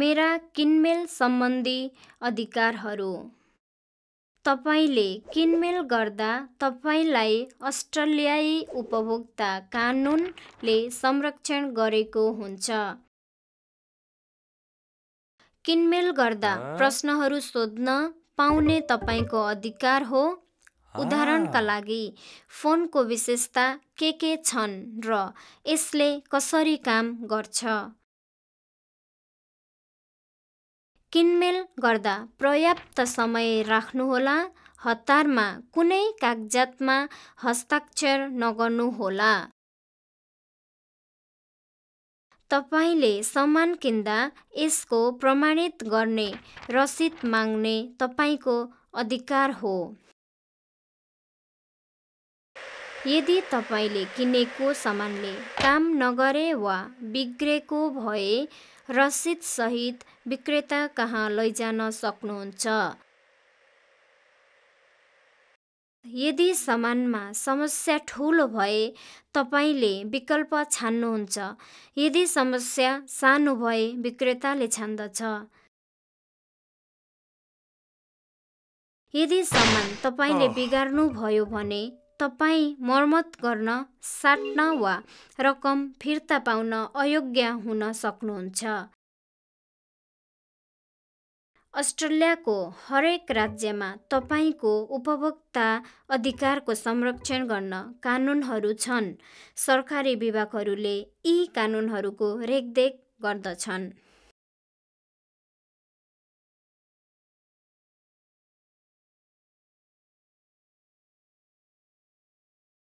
मेरा किनमेल सम्बन्धी अधिकारहरू तपाईँले किनमेल गर्दा तपाईँलाई अस्ट्रेलियाई उपभोक्ता कानुनले संरक्षण गरेको हुन्छ किनमेल गर्दा प्रश्नहरू सोध्न पाउने तपाईँको अधिकार हो उदाहरणका लागि फोनको विशेषता के के छन् र यसले कसरी काम गर्छ किनमेल गर्दा पर्याप्त समय राख्नुहोला हतारमा कुनै कागजातमा हस्ताक्षर नगर्नुहोला तपाईँले सामान किन्दा यसको प्रमाणित गर्ने रसिद माग्ने तपाईँको अधिकार हो यदि तपाईँले किनेको सामानले काम नगरे वा बिग्रेको भए रसिदसहित कहाँ लैजान सक्नुहुन्छ यदि सामानमा समस्या ठुलो भए तपाईँले विकल्प छान्नुहुन्छ यदि समस्या सानो भए विक्रेताले छान्दछ यदि सामान तपाईँले बिगार्नुभयो भने तपाईँ मर्मत गर्न, साट्न वा रकम फिर्ता पाउन अयोग्य हुन सक्नुहुन्छ। अस्ट्रेलियाको हरेक राज्यमा तपाईँको उपभोक्ता अधिकारको संरक्षण गर्न कानुनहरू छन्। सरकारी विभागहरूले यी कानुनहरूको रेखदेख गर्दछन्।